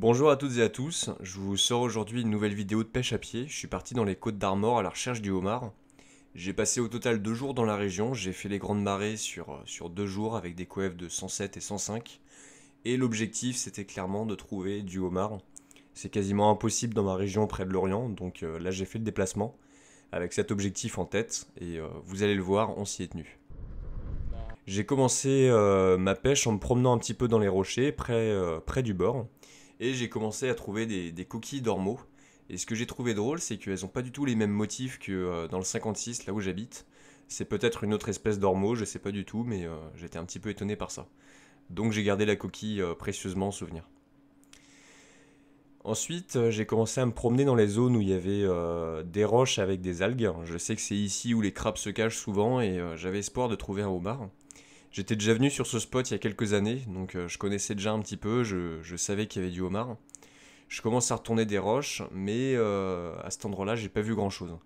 Bonjour à toutes et à tous, je vous sors aujourd'hui une nouvelle vidéo de pêche à pied. Je suis parti dans les côtes d'Armor à la recherche du homard. J'ai passé au total deux jours dans la région, j'ai fait les grandes marées sur, euh, sur deux jours avec des coèves de 107 et 105. Et l'objectif c'était clairement de trouver du homard. C'est quasiment impossible dans ma région près de l'Orient, donc euh, là j'ai fait le déplacement avec cet objectif en tête et euh, vous allez le voir, on s'y est tenu. J'ai commencé ma pêche en me promenant un petit peu dans les rochers près, près du bord et j'ai commencé à trouver des, coquilles d'ormeaux. Et ce que j'ai trouvé drôle, c'est qu'elles n'ont pas du tout les mêmes motifs que euh, dans le 56, là où j'habite. C'est peut-être une autre espèce d'ormeau, je sais pas du tout, mais euh, j'étais un petit peu étonné par ça. Donc j'ai gardé la coquille euh, précieusement en souvenir. Ensuite, j'ai commencé à me promener dans les zones où il y avait des roches avec des algues. Je sais que c'est ici où les crabes se cachent souvent et j'avais espoir de trouver un homard. J'étais déjà venu sur ce spot il y a quelques années, donc euh, je connaissais déjà un petit peu, je, savais qu'il y avait du homard. Je commence à retourner des roches, mais euh, à cet endroit-là, j'ai pas vu grand-chose.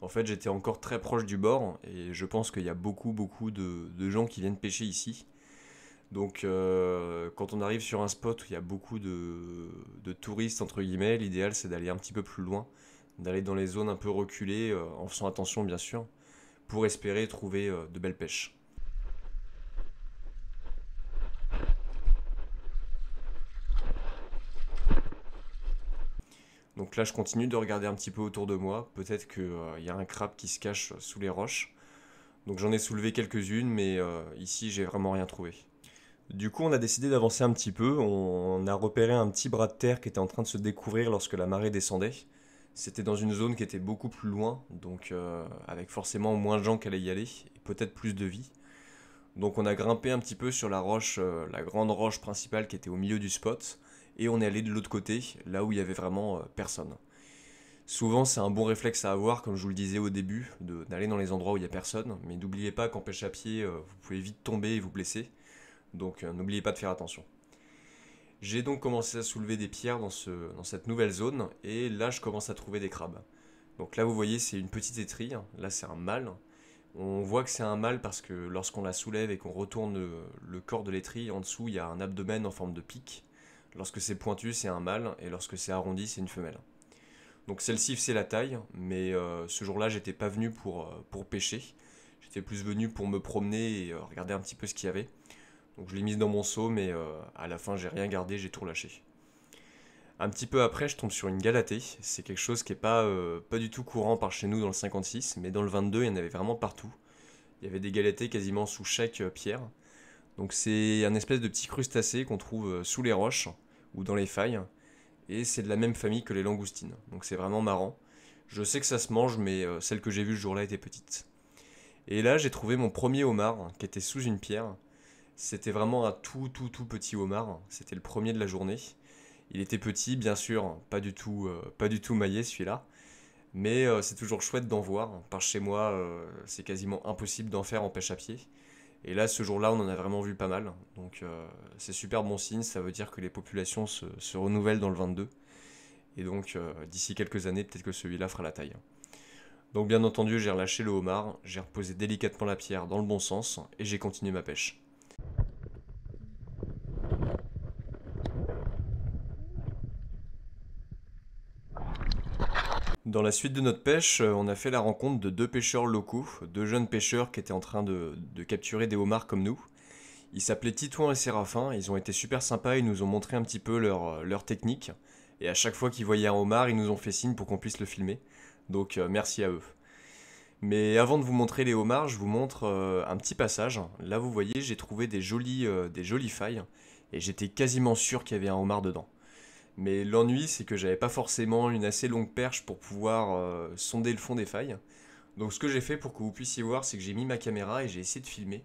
En fait, j'étais encore très proche du bord, et je pense qu'il y a beaucoup, beaucoup de, gens qui viennent pêcher ici. Donc, euh, quand on arrive sur un spot où il y a beaucoup de, touristes, entre guillemets, l'idéal c'est d'aller un petit peu plus loin, d'aller dans les zones un peu reculées, en faisant attention bien sûr, pour espérer trouver de belles pêches. Donc là, je continue de regarder un petit peu autour de moi. Peut-être qu'il euh, y a un crabe qui se cache sous les roches. Donc j'en ai soulevé quelques-unes, mais euh, ici, j'ai vraiment rien trouvé. Du coup, on a décidé d'avancer un petit peu. On a repéré un petit bras de terre qui était en train de se découvrir lorsque la marée descendait. C'était dans une zone qui était beaucoup plus loin, donc euh, avec forcément moins de gens qui allaient y aller, et peut-être plus de vie. Donc on a grimpé un petit peu sur la roche, la grande roche principale qui était au milieu du spot et on est allé de l'autre côté, là où il y avait vraiment euh, personne. Souvent, c'est un bon réflexe à avoir, comme je vous le disais au début, d'aller dans les endroits où il n'y a personne, mais n'oubliez pas qu'en pêche à pied, euh, vous pouvez vite tomber et vous blesser, donc euh, n'oubliez pas de faire attention. J'ai donc commencé à soulever des pierres dans, ce, dans cette nouvelle zone, et là, je commence à trouver des crabes. Donc là, vous voyez, c'est une petite étrille, là, c'est un mâle. On voit que c'est un mâle parce que lorsqu'on la soulève et qu'on retourne le, corps de l'étrille, en dessous, il y a un abdomen en forme de pique. Lorsque c'est pointu, c'est un mâle, et lorsque c'est arrondi, c'est une femelle. Donc celle-ci, c'est la taille, mais euh, ce jour-là, j'étais pas venu pour, euh, pour pêcher. J'étais plus venu pour me promener et euh, regarder un petit peu ce qu'il y avait. Donc je l'ai mise dans mon seau, mais à la fin, j'ai rien gardé, j'ai tout lâché. Un petit peu après, je tombe sur une galatée. C'est quelque chose qui n'est pas, pas du tout courant par chez nous dans le 56, mais dans le 22, il y en avait vraiment partout. Il y avait des galatées quasiment sous chaque pierre. Donc c'est un espèce de petit crustacé qu'on trouve sous les roches ou dans les failles. Et c'est de la même famille que les langoustines. Donc c'est vraiment marrant. Je sais que ça se mange, mais euh, celle que j'ai vue ce jour-là était petite. Et là, j'ai trouvé mon premier homard hein, qui était sous une pierre. C'était vraiment un tout, tout, tout petit homard. C'était le premier de la journée. Il était petit, bien sûr, hein, pas du tout, euh, pas du tout maillé celui-là. Mais euh, c'est toujours chouette d'en voir. Par chez moi, c'est quasiment impossible d'en faire en pêche à pied. Et là, ce jour-là, on en a vraiment vu pas mal. Donc euh, c'est super bon signe, ça veut dire que les populations se, renouvellent dans le 22. Et donc euh, d'ici quelques années, peut-être que celui-là fera la taille. Donc bien entendu, j'ai relâché le homard, j'ai reposé délicatement la pierre dans le bon sens, et j'ai continué ma pêche. Dans la suite de notre pêche, euh, on a fait la rencontre de deux pêcheurs locaux, deux jeunes pêcheurs qui étaient en train de, capturer des homards comme nous. Ils s'appelaient Titouan et Séraphin, ils ont été super sympas, ils nous ont montré un petit peu leur, euh, technique. Et à chaque fois qu'ils voyaient un homard, ils nous ont fait signe pour qu'on puisse le filmer. Donc euh, merci à eux. Mais avant de vous montrer les homards, je vous montre un petit passage. Là vous voyez, j'ai trouvé des jolies failles. Et j'étais quasiment sûr qu'il y avait un homard dedans. Mais l'ennui, c'est que j'avais pas forcément une assez longue perche pour pouvoir euh, sonder le fond des failles. Donc ce que j'ai fait pour que vous puissiez voir, c'est que j'ai mis ma caméra et j'ai essayé de filmer.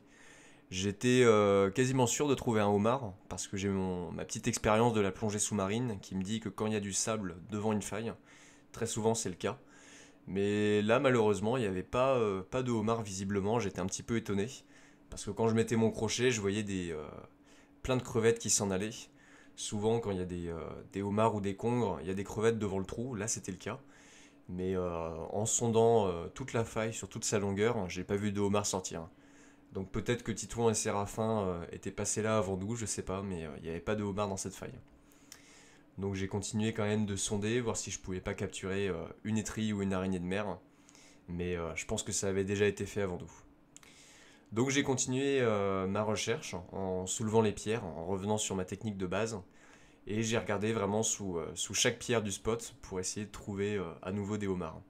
J'étais euh, quasiment sûr de trouver un homard, parce que j'ai ma petite expérience de la plongée sous-marine qui me dit que quand il y a du sable devant une faille, très souvent c'est le cas. Mais là, malheureusement, il n'y avait pas, euh, pas de homard visiblement, j'étais un petit peu étonné. Parce que quand je mettais mon crochet, je voyais des, plein de crevettes qui s'en allaient. Souvent, quand il y a des, euh, homards ou des congres, il y a des crevettes devant le trou. Là, c'était le cas. Mais euh, en sondant euh, toute la faille sur toute sa longueur, j'ai pas vu de homard sortir. Donc peut-être que Titouan et Séraphin étaient passés là avant nous, je sais pas, mais il n'y avait pas de homard dans cette faille. Donc j'ai continué quand même de sonder, voir si je pouvais pas capturer une étrie ou une araignée de mer. Mais je pense que ça avait déjà été fait avant nous. Donc j'ai continué euh, ma recherche en soulevant les pierres, en revenant sur ma technique de base. Et j'ai regardé vraiment sous, euh, chaque pierre du spot pour essayer de trouver euh, à nouveau des homards.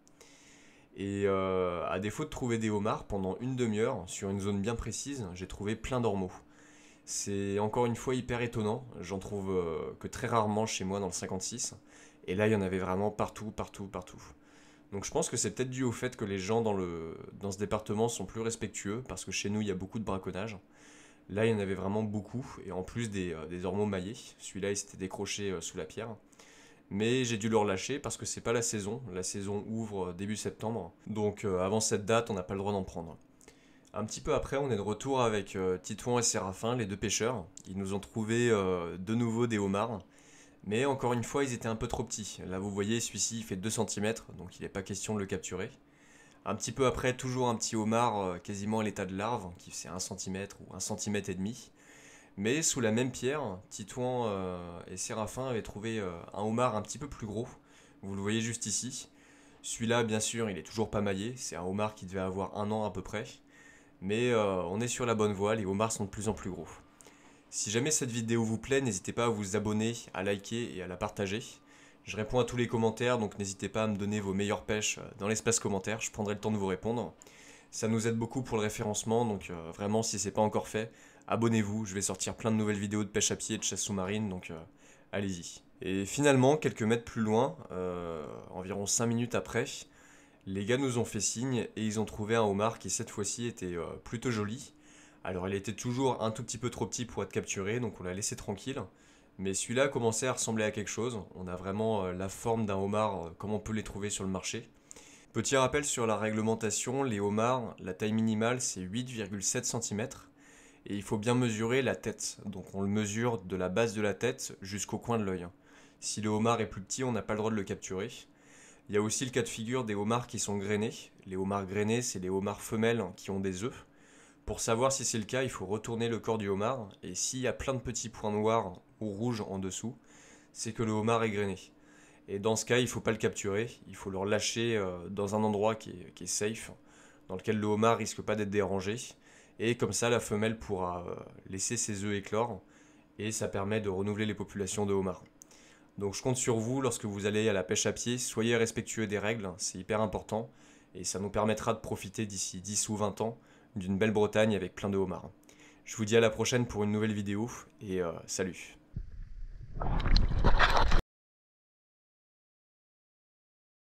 Et à défaut de trouver des homards, pendant une demi-heure, sur une zone bien précise, j'ai trouvé plein d'ormeaux. C'est encore une fois hyper étonnant, j'en trouve que très rarement chez moi dans le 56. Et là, il y en avait vraiment partout, partout, partout. Donc je pense que c'est peut-être dû au fait que les gens dans, le, dans ce département sont plus respectueux, parce que chez nous, il y a beaucoup de braconnage. Là, il y en avait vraiment beaucoup, et en plus des, euh, ormeaux maillés. Celui-là, il s'était décroché euh, sous la pierre. Mais j'ai dû le relâcher parce que c'est pas la saison. La saison ouvre euh, début septembre. Donc avant cette date, on n'a pas le droit d'en prendre. Un petit peu après, on est de retour avec Titouan et Séraphin, les deux pêcheurs. Ils nous ont trouvé de nouveau des homards. Mais encore une fois, ils étaient un peu trop petits. Là, vous voyez, celui-ci fait 2 cm, donc il n'est pas question de le capturer. Un petit peu après, toujours un petit homard euh, quasiment à l'état de larve, hein, qui fait 1 cm ou 1 cm et demi. Mais sous la même pierre, Titouan euh, et Séraphin avaient trouvé euh, un homard un petit peu plus gros. Vous le voyez juste ici. Celui-là, bien sûr, il est toujours pas maillé. C'est un homard qui devait avoir un an à peu près. Mais on est sur la bonne voie, les homards sont de plus en plus gros. Si jamais cette vidéo vous plaît, n'hésitez pas à vous abonner, à liker et à la partager. Je réponds à tous les commentaires, donc n'hésitez pas à me donner vos meilleures pêches euh, dans l'espace commentaire, je prendrai le temps de vous répondre. Ça nous aide beaucoup pour le référencement, donc euh, vraiment si c'est pas encore fait, abonnez-vous, je vais sortir plein de nouvelles vidéos de pêche à pied et de chasse sous-marine, donc euh, allez-y. Et finalement, quelques mètres plus loin, environ 5 minutes après, les gars nous ont fait signe et ils ont trouvé un homard qui cette fois-ci était plutôt joli. Alors il était toujours un tout petit peu trop petit pour être capturé, donc on l'a laissé tranquille. Mais celui-là commençait à ressembler à quelque chose. On a vraiment euh, la forme d'un homard euh, comme on peut les trouver sur le marché. Petit rappel sur la réglementation, les homards, la taille minimale c'est 8,7 cm. Et il faut bien mesurer la tête, donc on le mesure de la base de la tête jusqu'au coin de l'œil. Si le homard est plus petit, on n'a pas le droit de le capturer. Il y a aussi le cas de figure des homards qui sont grainés. Les homards grainés, c'est les homards femelles qui ont des œufs. Pour savoir si c'est le cas, il faut retourner le corps du homard, et s'il y a plein de petits points noirs ou rouges en dessous, c'est que le homard est grainé. Et dans ce cas, il ne faut pas le capturer, il faut le relâcher euh, dans un endroit qui est, safe, dans lequel le homard risque pas d'être dérangé, et comme ça la femelle pourra euh, laisser ses œufs éclore, et ça permet de renouveler les populations de homards. Donc je compte sur vous lorsque vous allez à la pêche à pied, soyez respectueux des règles, c'est hyper important, et ça nous permettra de profiter d'ici 10 ou 20 ans d'une belle Bretagne avec plein de homards. Je vous dis à la prochaine pour une nouvelle vidéo et euh, salut